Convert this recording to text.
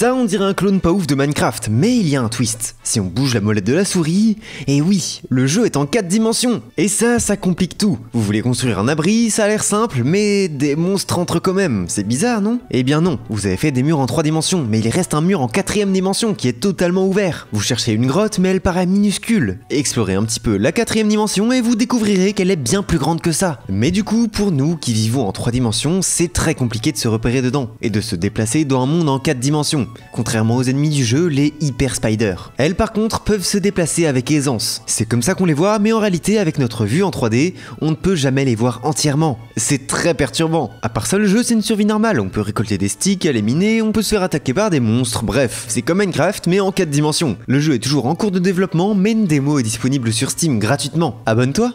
Ça, on dirait un clone pas ouf de Minecraft, mais il y a un twist. Si on bouge la molette de la souris, et oui, le jeu est en 4 dimensions. Et ça, ça complique tout. Vous voulez construire un abri, ça a l'air simple, mais des monstres entrent quand même. C'est bizarre, non Eh bien non, vous avez fait des murs en 3 dimensions, mais il reste un mur en 4 dimension qui est totalement ouvert. Vous cherchez une grotte, mais elle paraît minuscule. Explorez un petit peu la 4 dimension et vous découvrirez qu'elle est bien plus grande que ça. Mais du coup, pour nous qui vivons en 3 dimensions, c'est très compliqué de se repérer dedans, et de se déplacer dans un monde en 4 dimensions contrairement aux ennemis du jeu, les Hyper Spiders. Elles par contre peuvent se déplacer avec aisance. C'est comme ça qu'on les voit, mais en réalité avec notre vue en 3D, on ne peut jamais les voir entièrement. C'est très perturbant. À part ça, le jeu c'est une survie normale, on peut récolter des sticks, aller miner, on peut se faire attaquer par des monstres, bref, c'est comme Minecraft mais en 4 dimensions. Le jeu est toujours en cours de développement, mais une démo est disponible sur Steam gratuitement. Abonne-toi